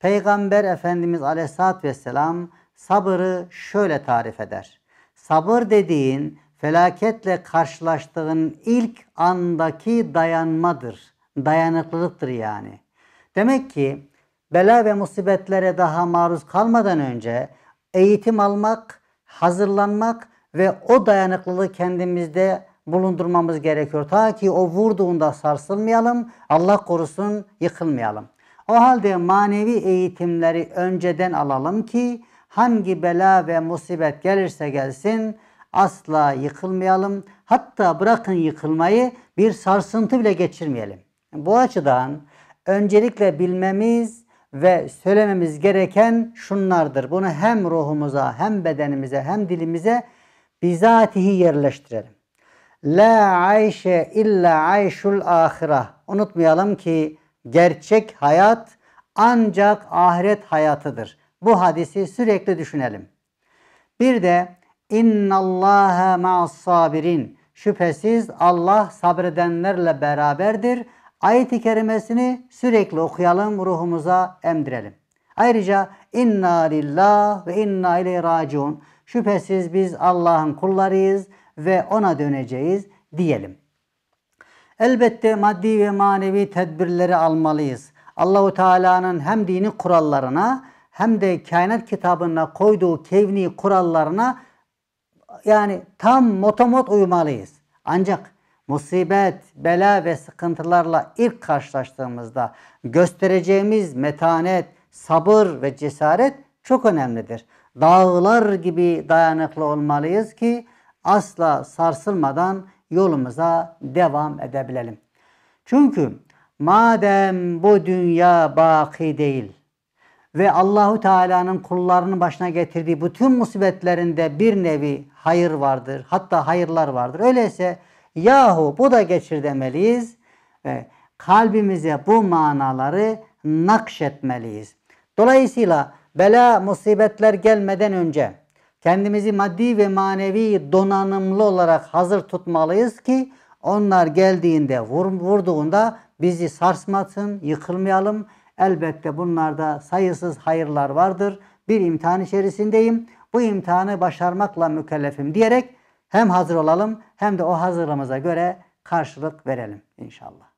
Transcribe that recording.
Peygamber Efendimiz Aleyhisselatü Vesselam sabırı şöyle tarif eder. Sabır dediğin felaketle karşılaştığın ilk andaki dayanmadır. Dayanıklılıktır yani. Demek ki bela ve musibetlere daha maruz kalmadan önce eğitim almak, hazırlanmak ve o dayanıklılığı kendimizde bulundurmamız gerekiyor. Ta ki o vurduğunda sarsılmayalım, Allah korusun yıkılmayalım. O halde manevi eğitimleri önceden alalım ki hangi bela ve musibet gelirse gelsin asla yıkılmayalım. Hatta bırakın yıkılmayı bir sarsıntı bile geçirmeyelim. Bu açıdan öncelikle bilmemiz ve söylememiz gereken şunlardır. Bunu hem ruhumuza hem bedenimize hem dilimize bizatihi yerleştirelim. La ayşe illa ayşul ahira. Unutmayalım ki gerçek hayat ancak ahiret hayatıdır. Bu hadisi sürekli düşünelim. Bir de innallâhe ma'as-sabirin. Şüphesiz Allah sabredenlerle beraberdir. Ayet-i kerimesini sürekli okuyalım, ruhumuza emdirelim. Ayrıca inna lillah ve inna ileyhi raciun. Şüphesiz biz Allah'ın kullarıyız ve ona döneceğiz diyelim. Elbette maddi ve manevi tedbirleri almalıyız. Allahu Teala'nın hem dini kurallarına hem de kainat kitabına koyduğu kevni kurallarına yani tam motomot uymalıyız. Ancak musibet, bela ve sıkıntılarla ilk karşılaştığımızda göstereceğimiz metanet, sabır ve cesaret çok önemlidir. Dağlar gibi dayanıklı olmalıyız ki asla sarsılmadan yolumuza devam edebilelim. Çünkü madem bu dünya baki değil ve Allahu Teala'nın kullarının başına getirdiği bütün musibetlerinde bir nevi hayır vardır. Hatta hayırlar vardır. Öyleyse yahu bu da geçir demeliyiz ve kalbimize bu manaları nakşetmeliyiz. Dolayısıyla bela musibetler gelmeden önce Kendimizi maddi ve manevi donanımlı olarak hazır tutmalıyız ki onlar geldiğinde vur, vurduğunda bizi sarsmasın, yıkılmayalım. Elbette bunlarda sayısız hayırlar vardır. Bir imtihan içerisindeyim. Bu imtihanı başarmakla mükellefim diyerek hem hazır olalım hem de o hazırlığımıza göre karşılık verelim inşallah.